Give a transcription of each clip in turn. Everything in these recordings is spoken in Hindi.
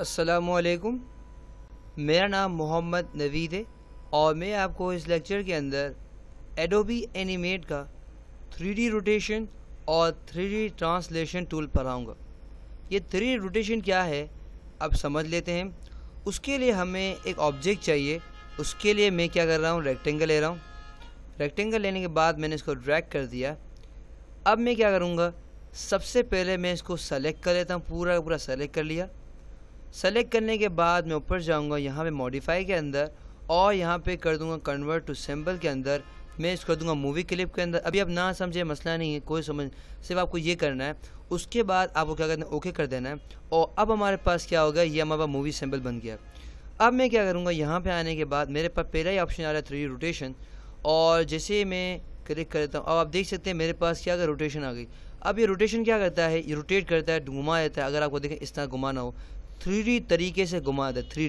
असलकुम मेरा नाम मोहम्मद नवीद है और मैं आपको इस लेक्चर के अंदर एडोबी एनिमेट का थ्री रोटेशन और थ्री ट्रांसलेशन टूल पढ़ाऊँगा ये थ्री रोटेशन क्या है अब समझ लेते हैं उसके लिए हमें एक ऑब्जेक्ट चाहिए उसके लिए मैं क्या कर रहा हूँ रेक्टेंगल ले रहा हूँ रेक्टेंगल लेने के बाद मैंने इसको ड्रैग कर दिया अब मैं क्या करूँगा सबसे पहले मैं इसको सेलेक्ट कर लेता हूँ पूरा पूरा सेलेक्ट कर लिया सेलेक्ट करने के बाद मैं ऊपर जाऊँगा यहाँ पे मॉडिफाई के अंदर और यहाँ पे कर दूँगा कन्वर्ट टू सिंबल के अंदर मैं इसको कर दूँगा मूवी क्लिप के अंदर अभी आप ना समझे मसला नहीं है कोई समझ सिर्फ आपको ये करना है उसके बाद आपको क्या करना है ओके कर देना है और अब हमारे पास क्या होगा ये हमारा मूवी सिंबल बन गया अब मैं क्या करूँगा यहाँ पर आने के बाद मेरे पास पहला ही ऑप्शन आ रहा है थ्री रोटेशन और जैसे मैं क्लिक कर देता हूँ अब आप देख सकते हैं मेरे पास क्या अगर रोटेशन आ गई अब ये रोटेशन क्या करता है ये रोटेट करता है घुमा देता है अगर आपको देखें इस तरह घुमाना हो थ्री तरीके से घुमा दे थ्री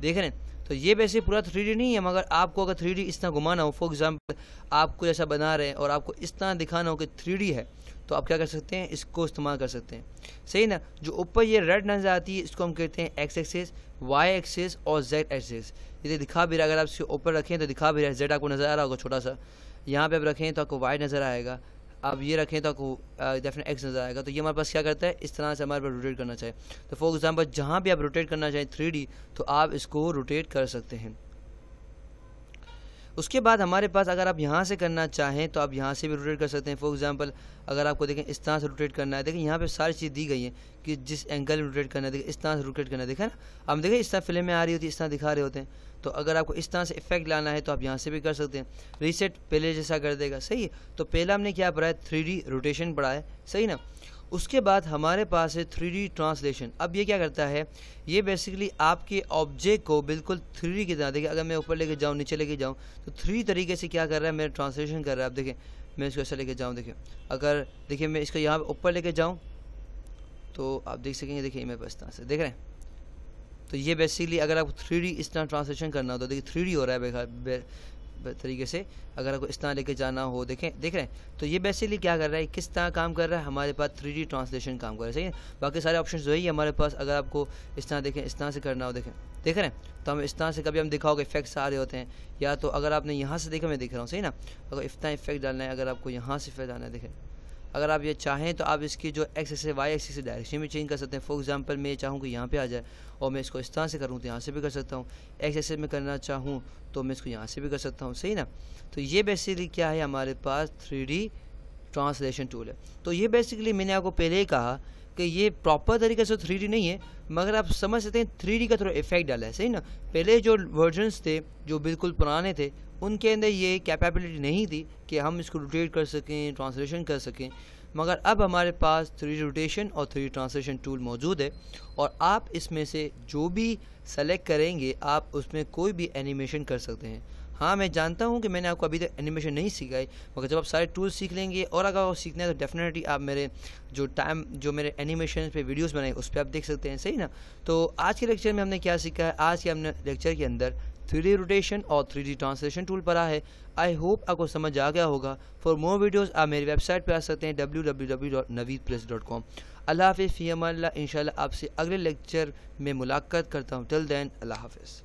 देख रहे हैं तो ये वैसे पूरा थ्री नहीं है मगर आपको अगर थ्री इस तरह घुमाना हो फॉर एग्जाम्पल आपको जैसा बना रहे हैं और आपको इस तरह दिखाना हो कि थ्री है तो आप क्या कर सकते हैं इसको इस्तेमाल कर सकते हैं सही ना जो ऊपर ये रेड नजर आती है इसको हम कहते हैं एक्स एक्सेस वाई एक्सेस और जेड एक्सेस ये तो दिखा भी रहा है अगर आप इसके ऊपर रखें तो दिखा भी रहा है जेड आपको नज़र आ रहा होगा छोटा सा यहाँ पे आप रखें तो आपको वाई नज़र आएगा आप ये रखें तो आपको डेफिनेट एक्स नज़र आएगा तो ये हमारे पास क्या करता है इस तरह से हमारे पास रोटेट करना चाहिए तो फॉर एग्ज़ाम्पल जहाँ भी आप रोटेट करना चाहें थ्री तो आप इसको रोटेट कर सकते हैं उसके बाद हमारे पास अगर आप यहाँ से करना चाहें तो आप यहाँ से भी रोटेट कर सकते हैं फॉर एग्जांपल अगर आपको देखें इस तरह से रोटेट करना है देखें यहाँ पे सारी चीज़ दी गई है कि जिस एंगल में रोटेट करना है देखें इस तरह से रोटेट करना है देखें ना हम देखें इस तरह फिल्म में आ रही होती है इस तरह दिखा रहे होते हैं तो अगर आपको इस तरह से इफेक्ट लाना है तो आप यहाँ से भी कर सकते हैं रीसेट पहले जैसा कर देगा सही है तो पहला हमने क्या पढ़ा है थ्री रोटेशन पढ़ा है सही ना उसके बाद हमारे पास है थ्री ट्रांसलेशन अब ये क्या करता है ये बेसिकली आपके ऑब्जेक्ट को बिल्कुल थ्री की तरह देखिए अगर मैं ऊपर लेके जाऊँ नीचे लेके जाऊँ तो थ्री तरीके से क्या कर रहा है मेरा ट्रांसलेशन कर रहा है आप देखें मैं इसको ऐसा लेके जाऊँ देखिए अगर देखिए मैं इसको यहाँ ऊपर लेके जाऊँ तो आप देख सकेंगे देखिए मैं बस तरह से देख रहे हैं तो ये बेसिकली अगर आप थ्री इस तरह ट्रांसलेशन करना हो तो देखिए थ्री हो रहा है तरीके से अगर आपको इस तरह लेके जाना हो देखें देख रहे हैं तो ये बेसिकली क्या कर रहा है किस तरह काम कर रहा है हमारे पास थ्री ट्रांसलेशन काम कर रहा है सही है बाकी सारे ऑप्शन जो है हमारे पास अगर आपको इस तरह देखें इस तरह से करना हो देखें देख रहे हैं तो हम इस तरह से कभी हम दिखाओगे इफेक्ट्स आ रहे होते हैं या तो अगर आपने यहाँ से देखा मैं देख रहा हूँ सही ना अगर इफ्ता इफेक्ट डालना है अगर आपको यहाँ से इफेक्ट डालना है देखें अगर आप ये चाहें तो आप इसकी जो एक्स से वाई एक्स से डायरेक्शन भी चेंज कर सकते हैं फॉर एग्जांपल मैं ये चाहूँ कि यहाँ पे आ जाए और मैं इसको इस तरह से करूँ तो यहाँ से भी कर सकता हूँ एक्स एक्सेस में करना चाहूँ तो मैं इसको यहाँ से भी कर सकता हूँ सही ना तो ये बेसिकली क्या है हमारे पास थ्री ट्रांसलेशन टूल है तो ये बेसिकली मैंने आपको पहले ही कहा कि ये प्रॉपर तरीके से थ्री नहीं है मगर आप समझ सकते हैं थ्री का थोड़ा इफेक्ट डाला है सही ना पहले जो वर्जन्स थे जो बिल्कुल पुराने थे उनके अंदर ये कैपेबिलिटी नहीं थी कि हम इसको रोटेट कर सकें ट्रांसलेशन कर सकें मगर अब हमारे पास थ्री रोटेशन और थ्री ट्रांसलेशन टूल मौजूद है और आप इसमें से जो भी सेलेक्ट करेंगे आप उसमें कोई भी एनिमेशन कर सकते हैं हाँ मैं जानता हूँ कि मैंने आपको अभी तक एनिमेशन नहीं सिखाई मगर जब आप सारे टूल्स सीख लेंगे और अगर आपको सीखना है तो डेफिनेटली आप मेरे जो टाइम जो मेरे एनिमेशन पे वीडियोस बनाए उस पर आप देख सकते हैं सही ना तो आज के लेक्चर में हमने क्या सीखा है आज के हमने लेक्चर के अंदर थ्री रोटेशन और थ्री ट्रांसलेशन टूल पर आए है आई होप आपको समझ आ गया होगा फॉर मोर वीडियोज़ आप मेरी वेबसाइट पर आ सकते हैं W W W dot Naveed press dot com अल्लाह हाफ़ फ़ी अमल्ला आपसे अगले लेक्चर में मुलाकात करता हूँ टिल दैन अल्लाह हाफिज़